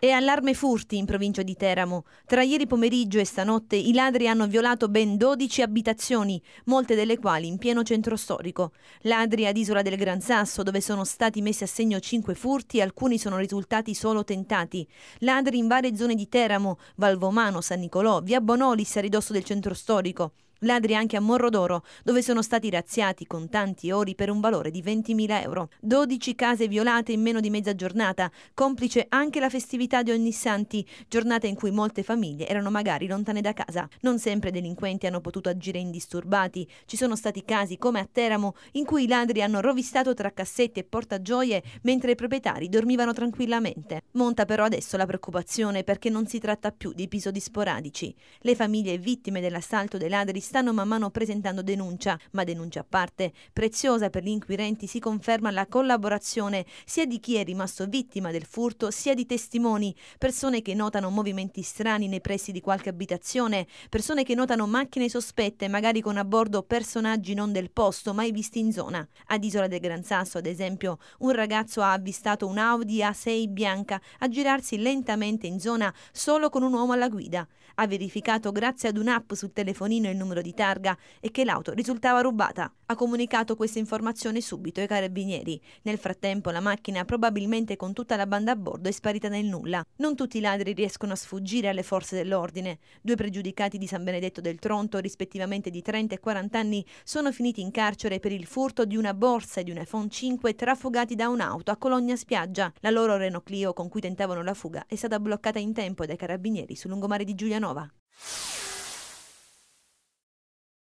E allarme furti in provincia di Teramo. Tra ieri pomeriggio e stanotte i ladri hanno violato ben 12 abitazioni, molte delle quali in pieno centro storico. Ladri ad Isola del Gran Sasso, dove sono stati messi a segno 5 furti, alcuni sono risultati solo tentati. Ladri in varie zone di Teramo, Valvomano, San Nicolò, via Bonolis a ridosso del centro storico. Ladri anche a Morro d'Oro, dove sono stati razziati contanti e ori per un valore di 20.000 euro. 12 case violate in meno di mezza giornata, complice anche la festività di Ognissanti, giornata in cui molte famiglie erano magari lontane da casa. Non sempre i delinquenti hanno potuto agire indisturbati. Ci sono stati casi, come a Teramo, in cui i ladri hanno rovistato tra cassette e portagioie mentre i proprietari dormivano tranquillamente. Monta però adesso la preoccupazione perché non si tratta più di episodi sporadici. Le famiglie vittime dell'assalto dei ladri stanno man mano presentando denuncia, ma denuncia a parte. Preziosa per gli inquirenti si conferma la collaborazione sia di chi è rimasto vittima del furto, sia di testimoni, persone che notano movimenti strani nei pressi di qualche abitazione, persone che notano macchine sospette, magari con a bordo personaggi non del posto, mai visti in zona. Ad Isola del Gran Sasso, ad esempio, un ragazzo ha avvistato un Audi A6 bianca a girarsi lentamente in zona solo con un uomo alla guida. Ha verificato grazie ad un'app sul telefonino il numero numero di targa e che l'auto risultava rubata. Ha comunicato questa informazione subito ai carabinieri. Nel frattempo la macchina, probabilmente con tutta la banda a bordo, è sparita nel nulla. Non tutti i ladri riescono a sfuggire alle forze dell'ordine. Due pregiudicati di San Benedetto del Tronto, rispettivamente di 30 e 40 anni, sono finiti in carcere per il furto di una borsa e di un iPhone 5 trafugati da un'auto a Cologna Spiaggia. La loro Renault Clio con cui tentavano la fuga è stata bloccata in tempo dai carabinieri sul lungomare di Giulianova.